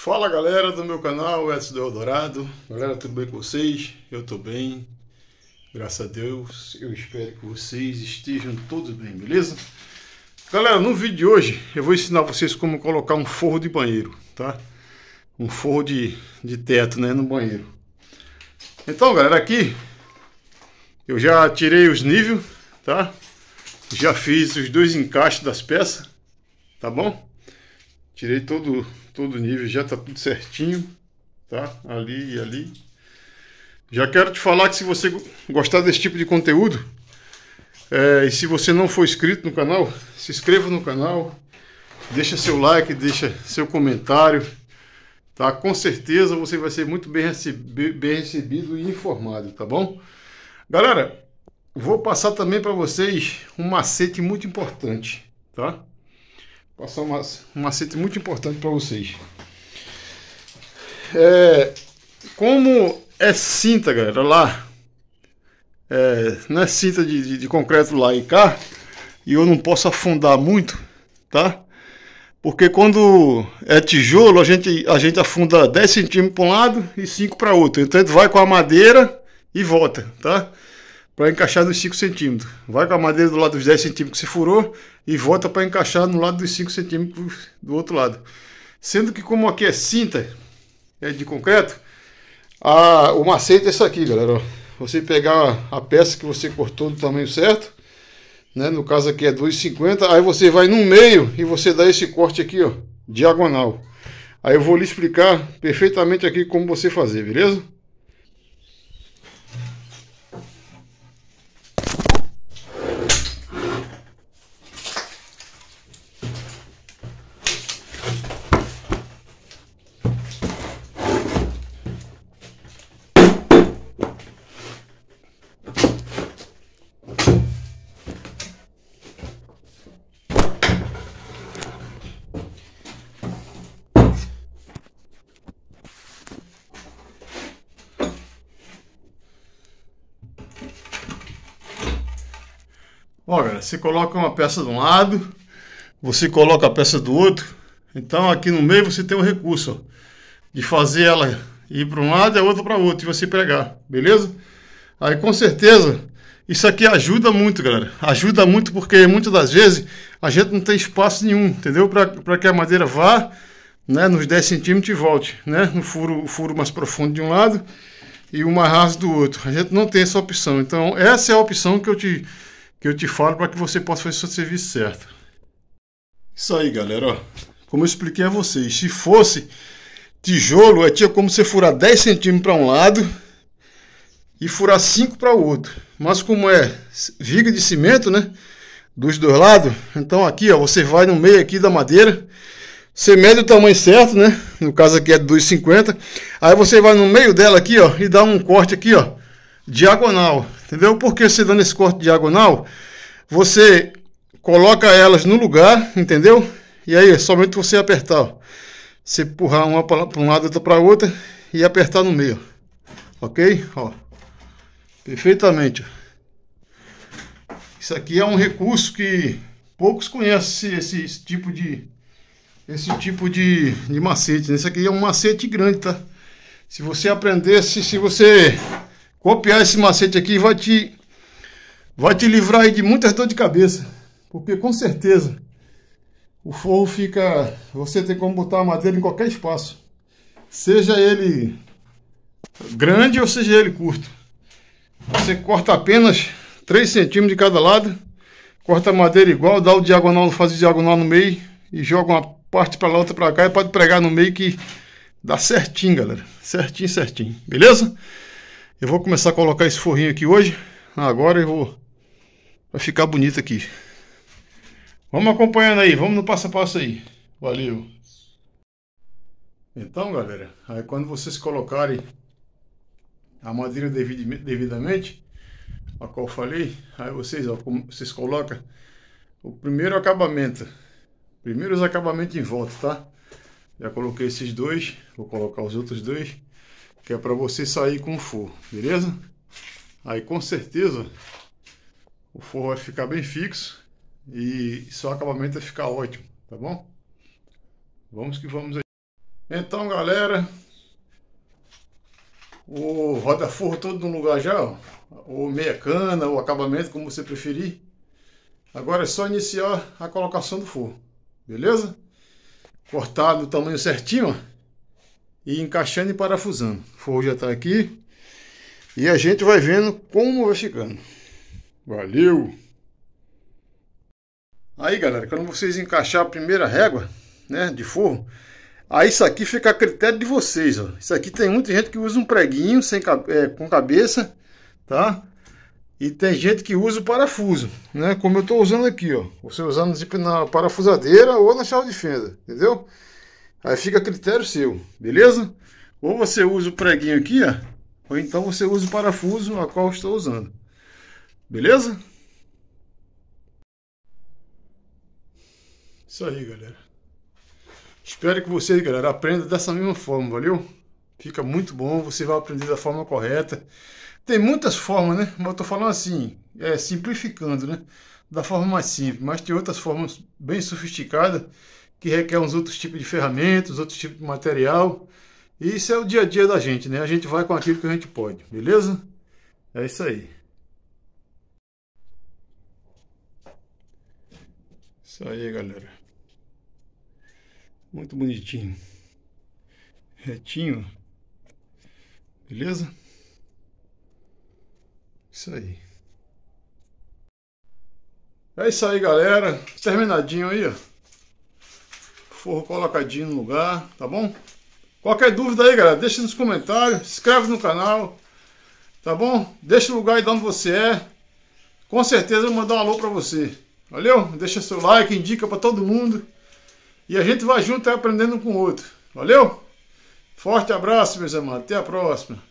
Fala galera do meu canal, Edson do Eldorado. Galera, tudo bem com vocês? Eu tô bem, graças a Deus. Eu espero que vocês estejam todos bem, beleza? Galera, no vídeo de hoje eu vou ensinar vocês como colocar um forro de banheiro, tá? Um forro de, de teto, né, no banheiro. Então, galera, aqui eu já tirei os níveis, tá? Já fiz os dois encaixes das peças, tá bom? Tirei todo todo o nível, já tá tudo certinho, tá? Ali e ali. Já quero te falar que se você gostar desse tipo de conteúdo, é, e se você não for inscrito no canal, se inscreva no canal, deixa seu like, deixa seu comentário, tá? Com certeza você vai ser muito bem, recebido bem recebido e informado, tá bom? Galera, vou passar também para vocês um macete muito importante, tá? passar uma, um macete muito importante para vocês. É, como é cinta, galera, lá. É, não é cinta de, de, de concreto lá e cá. E eu não posso afundar muito, tá? Porque quando é tijolo, a gente, a gente afunda 10 centímetros para um lado e 5 para outro. Então, a gente vai com a madeira e volta, tá? para encaixar nos 5 centímetros. Vai com a madeira do lado dos 10 centímetros que se furou e volta para encaixar no lado dos 5 centímetros do outro lado. Sendo que como aqui é cinta, é de concreto, a, o macete é isso aqui, galera. Você pegar a peça que você cortou do tamanho certo, né? no caso aqui é 2,50, aí você vai no meio e você dá esse corte aqui, ó, diagonal. Aí eu vou lhe explicar perfeitamente aqui como você fazer, beleza? Ó, galera, você coloca uma peça de um lado, você coloca a peça do outro. Então aqui no meio você tem o recurso ó, de fazer ela ir para um lado e a outra para o outro e você pregar, beleza? Aí com certeza isso aqui ajuda muito, galera. Ajuda muito porque muitas das vezes a gente não tem espaço nenhum, entendeu? Para que a madeira vá, né, nos 10 centímetros e volte, né? No furo, furo mais profundo de um lado e o mais raso do outro. A gente não tem essa opção. Então essa é a opção que eu te que eu te falo para que você possa fazer o seu serviço certo. Isso aí, galera. Ó, como eu expliquei a vocês, se fosse tijolo, é tinha como você furar 10 centímetros para um lado e furar 5 para o outro. Mas como é viga de cimento, né? Dos dois lados, então aqui ó, você vai no meio aqui da madeira, você mede o tamanho certo, né? No caso aqui é 2,50. Aí você vai no meio dela aqui, ó, e dá um corte aqui, ó, diagonal. Entendeu? Porque você dando esse corte diagonal, você coloca elas no lugar, entendeu? E aí é somente você apertar, ó. Você empurrar uma para um lado, outra para outra e apertar no meio. Ok? Ó. Perfeitamente. Isso aqui é um recurso que poucos conhecem esse, esse tipo de esse tipo de, de macete. Esse né? aqui é um macete grande, tá? Se você aprendesse, se você copiar esse macete aqui vai te, vai te livrar aí de muitas dor de cabeça. Porque com certeza o forro fica... Você tem como botar a madeira em qualquer espaço. Seja ele grande ou seja ele curto. Você corta apenas 3 centímetros de cada lado. Corta a madeira igual, dá o diagonal, faz o diagonal no meio. E joga uma parte para lá, outra para cá. E pode pregar no meio que dá certinho, galera. Certinho, certinho. Beleza? Eu vou começar a colocar esse forrinho aqui hoje. Agora eu vou... Vai ficar bonito aqui. Vamos acompanhando aí, vamos no passo a passo aí. Valeu! Então, galera, aí quando vocês colocarem a madeira devidamente, a qual eu falei, aí vocês, ó, vocês colocam o primeiro acabamento, primeiros acabamentos em volta, tá? Já coloquei esses dois, vou colocar os outros dois que é para você sair com o forro, beleza? Aí com certeza o forro vai ficar bem fixo e seu acabamento vai ficar ótimo, tá bom? Vamos que vamos aí. Então galera, o roda forro todo no lugar já, ou meia cana, ou acabamento, como você preferir. Agora é só iniciar a colocação do forro, beleza? Cortado o tamanho certinho, ó e encaixando e parafusando. Forro já está aqui e a gente vai vendo como vai ficando. Valeu! Aí galera, quando vocês encaixar a primeira régua né, de forro, aí isso aqui fica a critério de vocês. Ó. Isso aqui tem muita gente que usa um preguinho sem, é, com cabeça, tá? E tem gente que usa o parafuso, né? Como eu estou usando aqui, ó. Você usando na parafusadeira ou na chave de fenda, entendeu? Aí fica a critério seu, beleza? Ou você usa o preguinho aqui, ó, ou então você usa o parafuso a qual estou usando. Beleza? Isso aí, galera. Espero que vocês, galera, aprendam dessa mesma forma, valeu? Fica muito bom, você vai aprender da forma correta. Tem muitas formas, né? Mas eu tô falando assim, é, simplificando, né? Da forma mais simples, mas tem outras formas bem sofisticadas que requer uns outros tipos de ferramentas, outros tipos de material. E isso é o dia a dia da gente, né? A gente vai com aquilo que a gente pode, beleza? É isso aí. Isso aí, galera. Muito bonitinho. Retinho. Beleza? Isso aí. É isso aí, galera. Terminadinho aí, ó forro colocadinho no lugar, tá bom? Qualquer dúvida aí, galera, deixa nos comentários, inscreve no canal, tá bom? Deixa o lugar aí de onde você é. Com certeza eu vou mandar um alô pra você. Valeu? Deixa seu like, indica pra todo mundo. E a gente vai junto aí aprendendo um com o outro. Valeu? Forte abraço, meus amados. Até a próxima.